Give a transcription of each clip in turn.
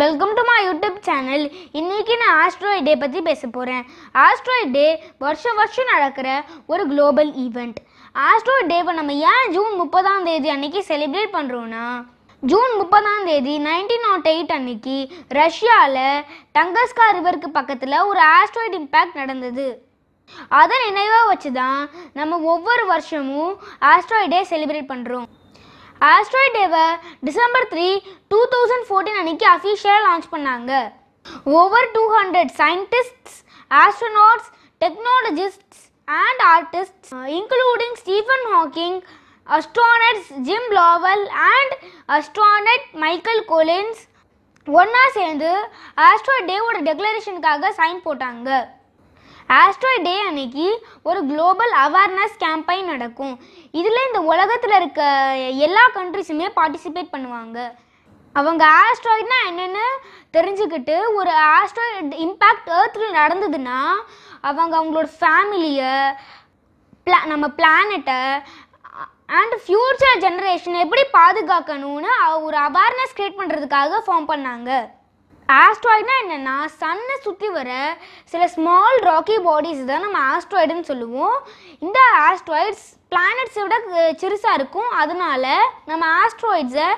welcome to my YouTube channel இன்றைக்கி நான் asteroid டே பற்றி பேச போகிறேன் ஆஸ்ட்ராய்ட் டே வருஷம் வருஷம் நடக்கிற ஒரு குளோபல் ஈவெண்ட் ஆஸ்ட்ராய்ட் டேவை நம்ம ஏன் ஜூன் முப்பதாம் தேதி அன்றைக்கி செலிப்ரேட் பண்ணுறோன்னா ஜூன் முப்பதாம் தேதி நைன்டீன் நாட் எயிட் அன்னைக்கு ரஷ்யாவில் டங்கஸ்கா ரிவருக்கு பக்கத்தில் ஒரு ஆஸ்ட்ராய்ட் இம்பேக்ட் நடந்தது அதை நினைவாக வச்சு தான் நம்ம ஒவ்வொரு வருஷமும் ஆஸ்ட்ராய்டே செலிப்ரேட் பண்ணுறோம் ஆஸ்ட்ராய்ட் டேவை December three two thousand fourteen அன்னைக்கு அஃபீஷியலாக லான்ச் பண்ணாங்க over two hundred scientists astronauts technologists and artists including Stephen Hawking astronauts Jim Lovell and astronaut Michael Collins ஒன்றா சேர்ந்து ஆஸ்ட்ரோ டேவோட டெக்ளரேஷனுக்காக சைன் போட்டாங்க ஆஸ்ட்ராய்ட் டே அன்னைக்கு ஒரு குளோபல் அவேர்னஸ் கேம்பெயின் நடக்கும் இதில் இந்த உலகத்தில் இருக்க எல்லா கண்ட்ரிஸுமே பார்ட்டிசிபேட் பண்ணுவாங்க அவங்க ஆஸ்ட்ராய்ட்னா என்னென்னு தெரிஞ்சுக்கிட்டு ஒரு ஆஸ்ட்ராய்ட் இம்பேக்ட் ஏர்த்தில் நடந்ததுன்னா அவங்க அவங்களோட ஃபேமிலியை பிளா நம்ம பிளானட்டை அண்ட் ஃப்யூச்சர் ஜென்ரேஷன் எப்படி பாதுகாக்கணும்னு ஒரு அவேர்னஸ் க்ரியேட் பண்ணுறதுக்காக ஃபார்ம் பண்ணாங்க ஆஸ்ட்ராய்டுனா என்னென்னா சன்னை சுற்றி வர சில ஸ்மால் ராக்கி பாடிஸ் தான் நம்ம ஆஸ்ட்ராய்டுன்னு சொல்லுவோம் இந்த ஆஸ்ட்ராய்ட்ஸ் பிளானட்ஸை விட சிறுசாக இருக்கும் அதனால நம்ம ஆஸ்ட்ராய்ட்ஸை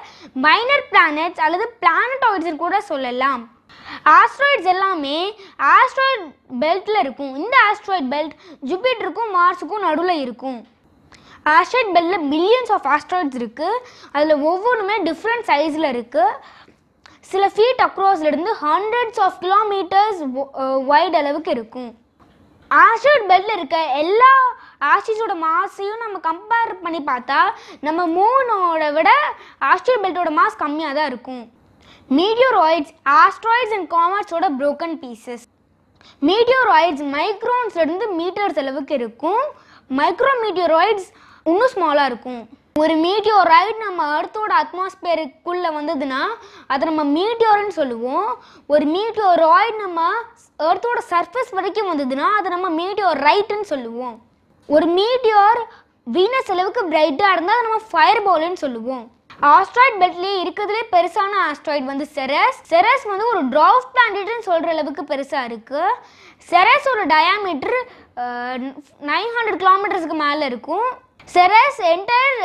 மைனர் பிளானட்ஸ் அல்லது பிளானட்டாய்ட்ஸ்னு கூட சொல்லலாம் ஆஸ்ட்ராய்ட்ஸ் எல்லாமே ஆஸ்ட்ராய்ட் பெல்ட்டில் இருக்கும் இந்த ஆஸ்ட்ராய்ட் பெல்ட் ஜூபிட்டருக்கும் மார்ஸுக்கும் நடுவில் இருக்கும் ஆஸ்ட்ராய்ட் பெல்ட்டில் மில்லியன்ஸ் ஆஃப் ஆஸ்ட்ராய்ட்ஸ் இருக்குது அதில் ஒவ்வொன்றுமே டிஃப்ரெண்ட் சைஸில் இருக்குது சில ஃபீட் அக்ராஸ்லேருந்து ஹண்ட்ரட்ஸ் ஆஃப் கிலோமீட்டர்ஸ் வைட் அளவுக்கு இருக்கும் ஆஷோட் பெல்ட்டில் இருக்க எல்லா ஆஷிஸோட மாஸையும் நம்ம கம்பேர் பண்ணி பார்த்தா நம்ம மூனோட விட ஆஸ்ட்ரோட் பெல்ட்டோட மாஸ் கம்மியாக தான் இருக்கும் மீடியோராய்ட்ஸ் ஆஸ்ட்ராய்ட்ஸ் அண்ட் காமர்ஸோட ப்ரோக்கன் பீசஸ் மீடியோராய்ட்ஸ் மைக்ரோன்ஸ்லேருந்து மீட்டர்ஸ் அளவுக்கு இருக்கும் மைக்ரோ மீடியோராய்ட்ஸ் இன்னும் ஸ்மாலாக இருக்கும் ஒரு மீடியோ ரைட் நம்ம அர்த்தோட அட்மாஸ்பியருக்குள்ளே வந்ததுன்னா அதை நம்ம மீடியோர்னு சொல்லுவோம் ஒரு மீடியோ ராய்ட் நம்ம அர்த்தோட சர்ஃபஸ் வரைக்கும் வந்ததுன்னா அதை நம்ம மீடியோ ரைட்டுன்னு சொல்லுவோம் ஒரு மீடியோர் வீணஸ் அளவுக்கு பிரைட்டாக இருந்தால் அதை நம்ம ஃபயர் பால்னு சொல்லுவோம் ஆஸ்ட்ராய்ட் பெல்ட்லேயே இருக்கிறதுலே பெருசான ஆஸ்ட்ராய்ட் வந்து செரஸ் செரஸ் வந்து ஒரு ட்ராஃப் பிளான்டெட்னு சொல்கிற அளவுக்கு பெருசாக இருக்குது செரஸோட டயாமீட்ரு நைன் ஹண்ட்ரட் கிலோமீட்டர்ஸ்க்கு மேலே இருக்கும் செரஸ் என்டர்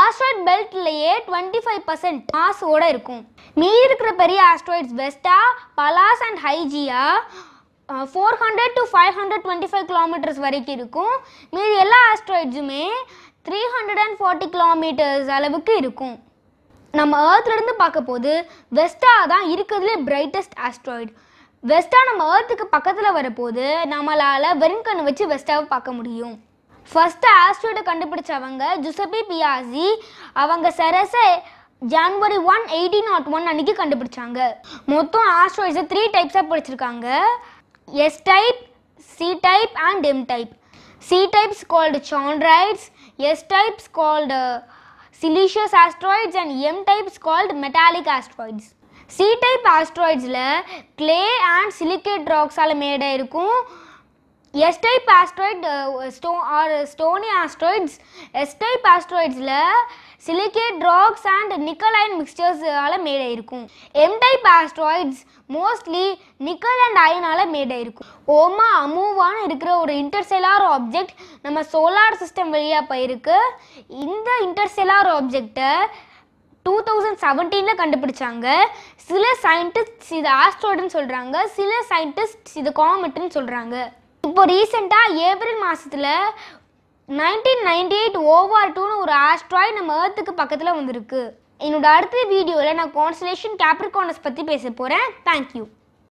ஆஸ்ட்ராய்ட் பெல்ட்லேயே டுவெண்ட்டி ஃபைவ் பர்சன்ட் மாஸோட இருக்கும் மீதி இருக்கிற பெரிய asteroids Vesta Pallas and Hygiea four hundred to five hundred twenty five kilometers வரைக்கும் இருக்கும் மீதி எல்லா ஆஸ்ட்ராய்ட்ஸுமே three hundred and forty kilometers அளவுக்கு இருக்கும் நம்ம ஏர்த்துலேருந்து பார்க்க போது வெஸ்டா தான் இருக்கிறதுலே பிரைட்டஸ்ட் ஆஸ்ட்ராய்டு வெஸ்டா நம்ம ஏர்த்துக்கு பக்கத்தில் வரப்போது நம்மளால் வெறுங்கண்ணு வச்சு வெஸ்டாவை பார்க்க முடியும் ஃபஸ்ட்டு ஆஸ்ட்ரோய்டை கண்டுபிடிச்சவங்க ஜுசபி பியாசி அவங்க சரசை January one eighteen naught one அன்றைக்கி கண்டுபிடிச்சாங்க மொத்தம் ஆஸ்ட்ரோய்ட்ஸை த்ரீ டைப்ஸாக பிடிச்சிருக்காங்க S type C type and M type C types called chondrites S types called siliceous asteroids and M types called metallic asteroids C type ஆஸ்ட்ராய்ட்ஸில் clay and silicate ராக்ஸால் மேடாக இருக்கும் எஸ்டைப் ஆஸ்ட்ராய்டு ஸ்டோ ஆர் ஸ்டோனி ஆஸ்ட்ராய்ட்ஸ் எஸ்டைப் ஆஸ்ட்ராய்ட்ஸில் silicate rocks and nickel iron மிக்சர்ஸால் மேடே இருக்கும் M type asteroids mostly nickel and அயனால் மேடே ஓமா அமூவான்னு இருக்கிற ஒரு இன்டர்செலார் ஆப்ஜெக்ட் நம்ம சோலார் சிஸ்டம் வழியாக போயிருக்கு இந்த இன்டர்செலார் ஆப்ஜெக்டை டூ தௌசண்ட் செவன்டீனில் கண்டுபிடிச்சாங்க சில சயின்டிஸ்ட்ஸ் இது ஆஸ்ட்ரோடுன்னு சொல்கிறாங்க சில சயின்டிஸ்ட்ஸ் இது காமெட்டுன்னு சொல்கிறாங்க இப்போ ரீசெண்டாக ஏப்ரல் மாதத்தில் நைன்டீன் நைன்டி எயிட் ஓவர் டூன்னு ஒரு ஆஸ்ட்ராய்ட் நம்ம ஏர்த்துக்கு பக்கத்தில் வந்திருக்கு என்னோட அடுத்த வீடியோவில் நான் கான்ஸ்டலேஷன் கேப்ரிகானஸ் பற்றி பேச போகிறேன் தேங்க்யூ